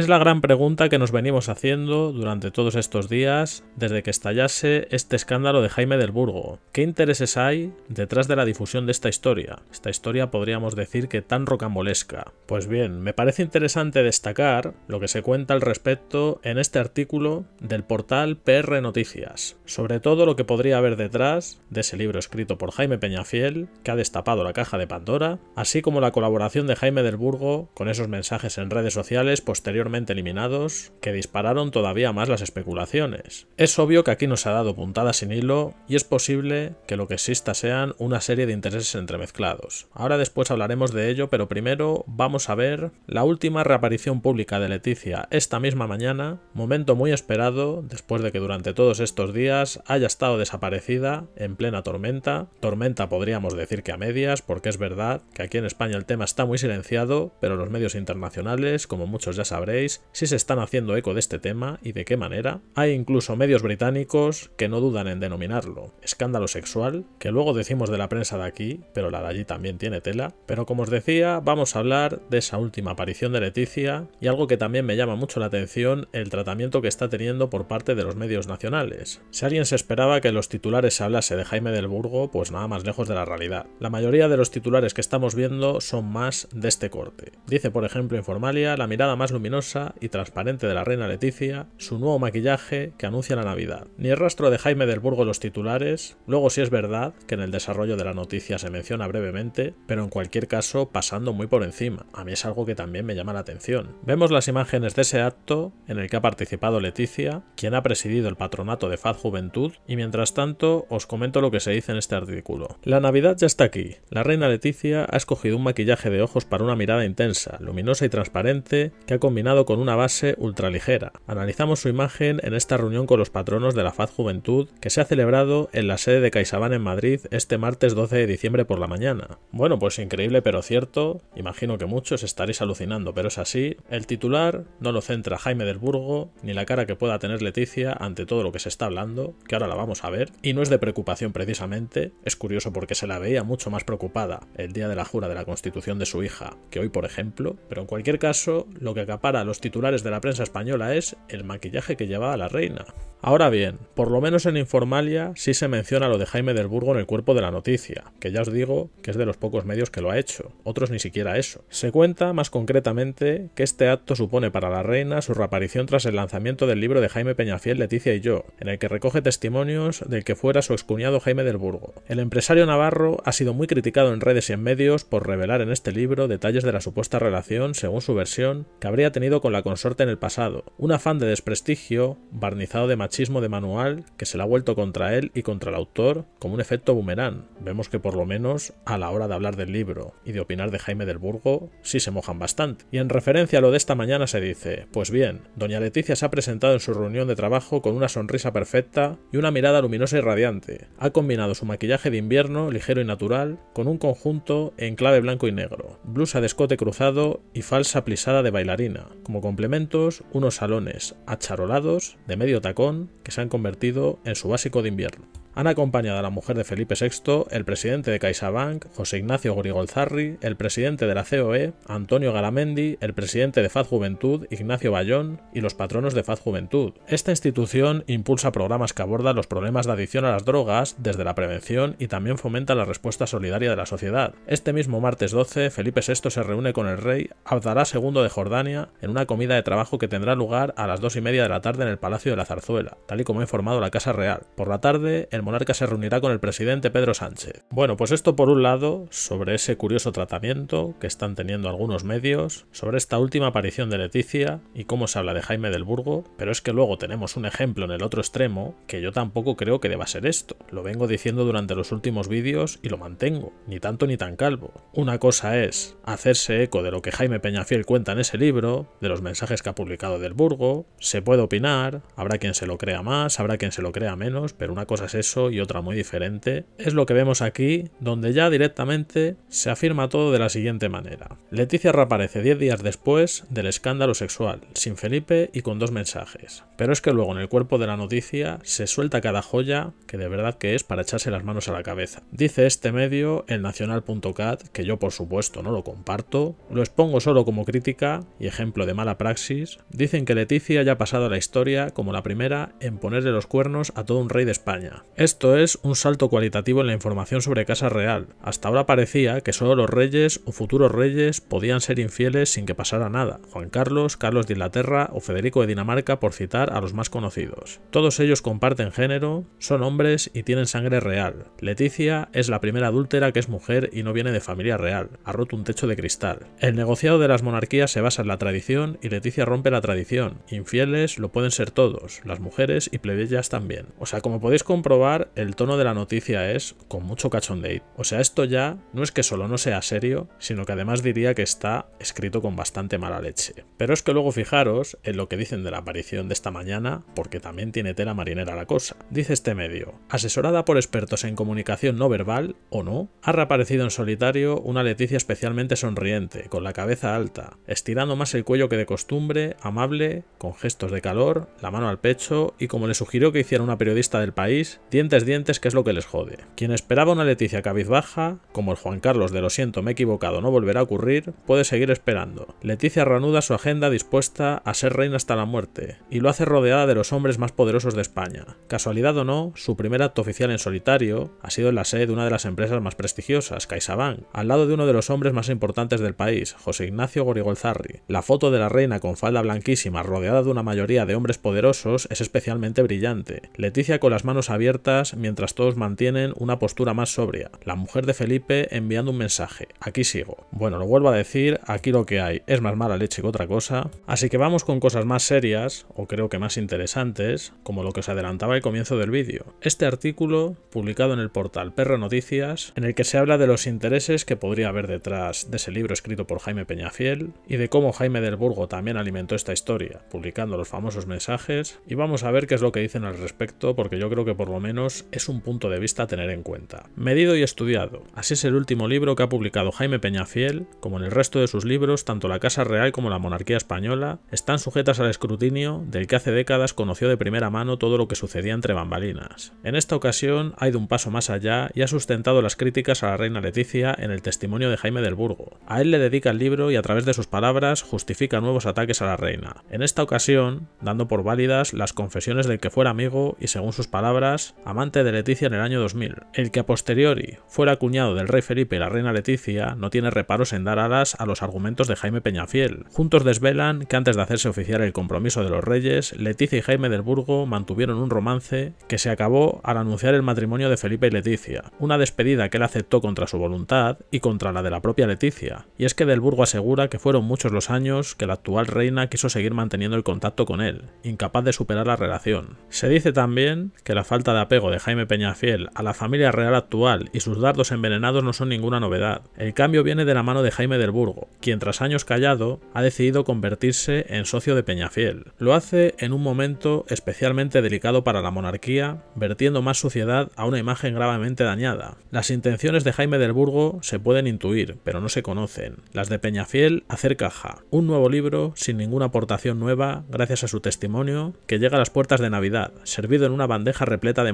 Es la gran pregunta que nos venimos haciendo durante todos estos días desde que estallase este escándalo de Jaime del Burgo. ¿Qué intereses hay detrás de la difusión de esta historia? Esta historia podríamos decir que tan rocambolesca. Pues bien, me parece interesante destacar lo que se cuenta al respecto en este artículo del portal PR Noticias, sobre todo lo que podría haber detrás de ese libro escrito por Jaime Peñafiel, que ha destapado la caja de Pandora, así como la colaboración de Jaime del Burgo con esos mensajes en redes sociales posteriormente eliminados, que dispararon todavía más las especulaciones. Es obvio que aquí nos ha dado puntada sin hilo y es posible que lo que exista sean una serie de intereses entremezclados. Ahora después hablaremos de ello, pero primero vamos a ver la última reaparición pública de Leticia esta misma mañana, momento muy esperado después de que durante todos estos días haya estado desaparecida en plena tormenta. Tormenta podríamos decir que a medias, porque es verdad que aquí en España el tema está muy silenciado, pero los medios internacionales, como muchos ya sabréis, si se están haciendo eco de este tema y de qué manera. Hay incluso medios británicos que no dudan en denominarlo escándalo sexual, que luego decimos de la prensa de aquí, pero la de allí también tiene tela. Pero como os decía, vamos a hablar de esa última aparición de Leticia y algo que también me llama mucho la atención, el tratamiento que está teniendo por parte de los medios nacionales. Si alguien se esperaba que los titulares se hablase de Jaime del Burgo, pues nada más lejos de la realidad. La mayoría de los titulares que estamos viendo son más de este corte. Dice, por ejemplo, Informalia, la mirada más luminosa y transparente de la reina Leticia, su nuevo maquillaje que anuncia la Navidad. Ni el rastro de Jaime del Burgo en los titulares, luego si es verdad que en el desarrollo de la noticia se menciona brevemente, pero en cualquier caso pasando muy por encima. A mí es algo que también me llama la atención. Vemos las imágenes de ese acto en el que ha participado Leticia, quien ha presidido el patronato de Faz Juventud, y mientras tanto os comento lo que se dice en este artículo. La Navidad ya está aquí. La reina Leticia ha escogido un maquillaje de ojos para una mirada intensa, luminosa y transparente que ha combinado con una base ultraligera. Analizamos su imagen en esta reunión con los patronos de la Faz Juventud que se ha celebrado en la sede de CaixaBank en Madrid este martes 12 de diciembre por la mañana. Bueno, pues increíble pero cierto, imagino que muchos estaréis alucinando, pero es así, el titular no lo centra Jaime del Burgo ni la cara que pueda tener Leticia ante todo lo que se está hablando, que ahora la vamos a ver, y no es de preocupación precisamente, es curioso porque se la veía mucho más preocupada el día de la jura de la constitución de su hija, que hoy por ejemplo, pero en cualquier caso, lo que acapara a los titulares de la prensa española es el maquillaje que llevaba la reina. Ahora bien, por lo menos en Informalia sí se menciona lo de Jaime del Burgo en el cuerpo de la noticia, que ya os digo que es de los pocos medios que lo ha hecho, otros ni siquiera eso. Se cuenta, más concretamente, que este acto supone para la reina su reaparición tras el lanzamiento del libro de Jaime Peñafiel, Leticia y yo, en el que recoge testimonios del que fuera su excuñado Jaime del Burgo. El empresario navarro ha sido muy criticado en redes y en medios por revelar en este libro detalles de la supuesta relación, según su versión, que habría tenido con la consorte en el pasado, un afán de desprestigio barnizado de chismo de manual que se le ha vuelto contra él y contra el autor como un efecto boomerang. Vemos que por lo menos a la hora de hablar del libro y de opinar de Jaime del Burgo sí se mojan bastante. Y en referencia a lo de esta mañana se dice, pues bien, doña Leticia se ha presentado en su reunión de trabajo con una sonrisa perfecta y una mirada luminosa y radiante. Ha combinado su maquillaje de invierno ligero y natural con un conjunto en clave blanco y negro, blusa de escote cruzado y falsa plisada de bailarina, como complementos unos salones acharolados de medio tacón que se han convertido en su básico de invierno han acompañado a la mujer de Felipe VI, el presidente de CaixaBank, José Ignacio Grigolzarri, el presidente de la COE, Antonio Galamendi, el presidente de Faz Juventud, Ignacio Bayón, y los patronos de Faz Juventud. Esta institución impulsa programas que abordan los problemas de adicción a las drogas desde la prevención y también fomenta la respuesta solidaria de la sociedad. Este mismo martes 12, Felipe VI se reúne con el rey Abdalá II de Jordania en una comida de trabajo que tendrá lugar a las dos y media de la tarde en el Palacio de la Zarzuela, tal y como ha informado la Casa Real. Por la tarde, monarca se reunirá con el presidente Pedro Sánchez. Bueno, pues esto por un lado, sobre ese curioso tratamiento que están teniendo algunos medios, sobre esta última aparición de Leticia y cómo se habla de Jaime del Burgo, pero es que luego tenemos un ejemplo en el otro extremo que yo tampoco creo que deba ser esto. Lo vengo diciendo durante los últimos vídeos y lo mantengo, ni tanto ni tan calvo. Una cosa es hacerse eco de lo que Jaime Peñafiel cuenta en ese libro, de los mensajes que ha publicado del Burgo, se puede opinar, habrá quien se lo crea más, habrá quien se lo crea menos, pero una cosa es eso y otra muy diferente, es lo que vemos aquí, donde ya directamente se afirma todo de la siguiente manera. Leticia reaparece 10 días después del escándalo sexual, sin Felipe y con dos mensajes. Pero es que luego en el cuerpo de la noticia se suelta cada joya que de verdad que es para echarse las manos a la cabeza. Dice este medio, el nacional.cat, que yo por supuesto no lo comparto, lo expongo solo como crítica y ejemplo de mala praxis, dicen que Leticia ya ha pasado la historia como la primera en ponerle los cuernos a todo un rey de España. Esto es un salto cualitativo en la información sobre Casa Real. Hasta ahora parecía que solo los reyes o futuros reyes podían ser infieles sin que pasara nada. Juan Carlos, Carlos de Inglaterra o Federico de Dinamarca por citar a los más conocidos. Todos ellos comparten género, son hombres y tienen sangre real. Leticia es la primera adúltera que es mujer y no viene de familia real. Ha roto un techo de cristal. El negociado de las monarquías se basa en la tradición y Leticia rompe la tradición. Infieles lo pueden ser todos, las mujeres y plebeyas también. O sea, como podéis comprobar, el tono de la noticia es con mucho cachondeo. O sea, esto ya no es que solo no sea serio, sino que además diría que está escrito con bastante mala leche. Pero es que luego fijaros en lo que dicen de la aparición de esta mañana, porque también tiene tela marinera la cosa. Dice este medio, asesorada por expertos en comunicación no verbal, o no, ha reaparecido en solitario una Leticia especialmente sonriente, con la cabeza alta, estirando más el cuello que de costumbre, amable, con gestos de calor, la mano al pecho, y como le sugirió que hiciera una periodista del país, Dientes, dientes, que es lo que les jode. Quien esperaba una Leticia cabizbaja, como el Juan Carlos de lo siento, me he equivocado, no volverá a ocurrir, puede seguir esperando. Leticia reanuda su agenda dispuesta a ser reina hasta la muerte, y lo hace rodeada de los hombres más poderosos de España. Casualidad o no, su primer acto oficial en solitario ha sido en la sede de una de las empresas más prestigiosas, CaixaBank, al lado de uno de los hombres más importantes del país, José Ignacio Gorigolzarri. La foto de la reina con falda blanquísima rodeada de una mayoría de hombres poderosos es especialmente brillante. Leticia con las manos abiertas mientras todos mantienen una postura más sobria. La mujer de Felipe enviando un mensaje, aquí sigo. Bueno, lo vuelvo a decir, aquí lo que hay es más mala leche que otra cosa, así que vamos con cosas más serias, o creo que más interesantes, como lo que os adelantaba al comienzo del vídeo. Este artículo, publicado en el portal Perro Noticias, en el que se habla de los intereses que podría haber detrás de ese libro escrito por Jaime Peñafiel, y de cómo Jaime del Burgo también alimentó esta historia, publicando los famosos mensajes, y vamos a ver qué es lo que dicen al respecto, porque yo creo que por lo menos es un punto de vista a tener en cuenta. Medido y estudiado. Así es el último libro que ha publicado Jaime Peñafiel. Como en el resto de sus libros, tanto la Casa Real como la monarquía española están sujetas al escrutinio del que hace décadas conoció de primera mano todo lo que sucedía entre bambalinas. En esta ocasión ha ido un paso más allá y ha sustentado las críticas a la reina Leticia en el testimonio de Jaime del Burgo. A él le dedica el libro y a través de sus palabras justifica nuevos ataques a la reina. En esta ocasión, dando por válidas las confesiones del que fuera amigo y según sus palabras, amante de Leticia en el año 2000. El que a posteriori fuera cuñado del rey Felipe y la reina Leticia no tiene reparos en dar alas a los argumentos de Jaime Peñafiel. Juntos desvelan que antes de hacerse oficial el compromiso de los reyes, Leticia y Jaime del Burgo mantuvieron un romance que se acabó al anunciar el matrimonio de Felipe y Leticia, una despedida que él aceptó contra su voluntad y contra la de la propia Leticia. Y es que del Burgo asegura que fueron muchos los años que la actual reina quiso seguir manteniendo el contacto con él, incapaz de superar la relación. Se dice también que la falta de apego de Jaime Peñafiel a la familia real actual y sus dardos envenenados no son ninguna novedad. El cambio viene de la mano de Jaime del Burgo, quien tras años callado ha decidido convertirse en socio de Peñafiel. Lo hace en un momento especialmente delicado para la monarquía, vertiendo más suciedad a una imagen gravemente dañada. Las intenciones de Jaime del Burgo se pueden intuir, pero no se conocen. Las de Peñafiel, hacer caja. Un nuevo libro sin ninguna aportación nueva, gracias a su testimonio, que llega a las puertas de Navidad, servido en una bandeja repleta de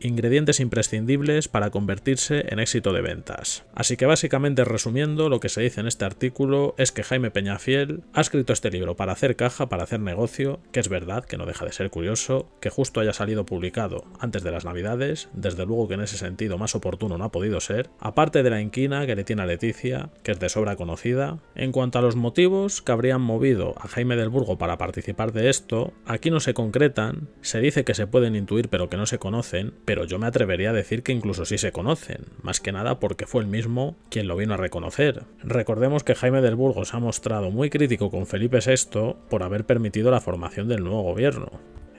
ingredientes imprescindibles para convertirse en éxito de ventas. Así que básicamente resumiendo, lo que se dice en este artículo es que Jaime Peñafiel ha escrito este libro para hacer caja, para hacer negocio, que es verdad, que no deja de ser curioso, que justo haya salido publicado antes de las navidades, desde luego que en ese sentido más oportuno no ha podido ser, aparte de la inquina que le tiene a Leticia, que es de sobra conocida. En cuanto a los motivos que habrían movido a Jaime del Burgo para participar de esto, aquí no se concretan, se dice que se pueden intuir pero que no se conoce, pero yo me atrevería a decir que incluso sí se conocen, más que nada porque fue el mismo quien lo vino a reconocer. Recordemos que Jaime del Burgos ha mostrado muy crítico con Felipe VI por haber permitido la formación del nuevo gobierno.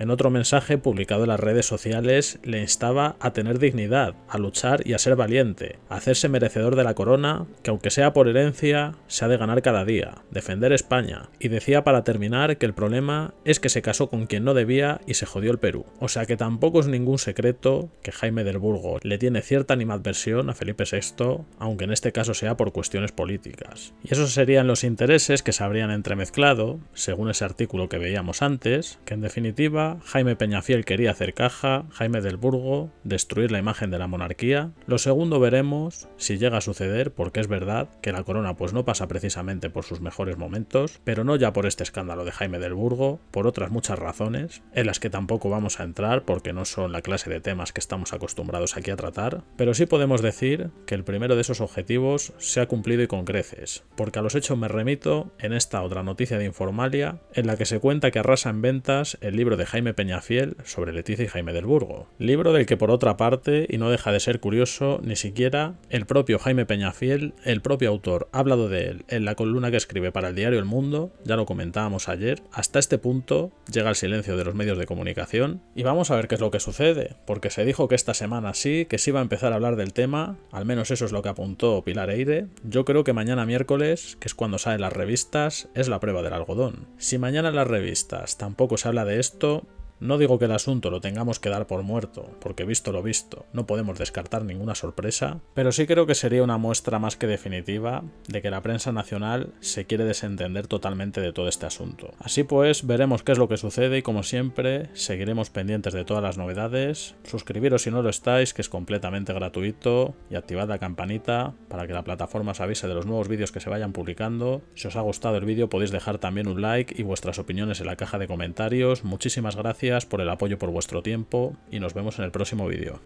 En otro mensaje publicado en las redes sociales, le instaba a tener dignidad, a luchar y a ser valiente, a hacerse merecedor de la corona, que aunque sea por herencia, se ha de ganar cada día, defender España, y decía para terminar que el problema es que se casó con quien no debía y se jodió el Perú. O sea que tampoco es ningún secreto que Jaime del Burgo le tiene cierta animadversión a Felipe VI, aunque en este caso sea por cuestiones políticas. Y esos serían los intereses que se habrían entremezclado, según ese artículo que veíamos antes, que en definitiva Jaime Peñafiel quería hacer caja, Jaime del Burgo, destruir la imagen de la monarquía. Lo segundo veremos si llega a suceder, porque es verdad que la corona pues no pasa precisamente por sus mejores momentos, pero no ya por este escándalo de Jaime del Burgo, por otras muchas razones, en las que tampoco vamos a entrar porque no son la clase de temas que estamos acostumbrados aquí a tratar, pero sí podemos decir que el primero de esos objetivos se ha cumplido y con creces, porque a los hechos me remito en esta otra noticia de Informalia, en la que se cuenta que arrasa en ventas el libro de Jaime Peñafiel sobre Leticia y Jaime del Burgo, libro del que por otra parte, y no deja de ser curioso, ni siquiera el propio Jaime Peñafiel, el propio autor, ha hablado de él en la columna que escribe para el diario El Mundo, ya lo comentábamos ayer, hasta este punto llega el silencio de los medios de comunicación y vamos a ver qué es lo que sucede, porque se dijo que esta semana sí, que se iba a empezar a hablar del tema, al menos eso es lo que apuntó Pilar Eire, yo creo que mañana miércoles, que es cuando salen las revistas, es la prueba del algodón. Si mañana en las revistas tampoco se habla de esto, no digo que el asunto lo tengamos que dar por muerto, porque visto lo visto, no podemos descartar ninguna sorpresa, pero sí creo que sería una muestra más que definitiva de que la prensa nacional se quiere desentender totalmente de todo este asunto. Así pues, veremos qué es lo que sucede y como siempre, seguiremos pendientes de todas las novedades, suscribiros si no lo estáis, que es completamente gratuito, y activad la campanita para que la plataforma os avise de los nuevos vídeos que se vayan publicando. Si os ha gustado el vídeo podéis dejar también un like y vuestras opiniones en la caja de comentarios. Muchísimas gracias por el apoyo por vuestro tiempo y nos vemos en el próximo vídeo.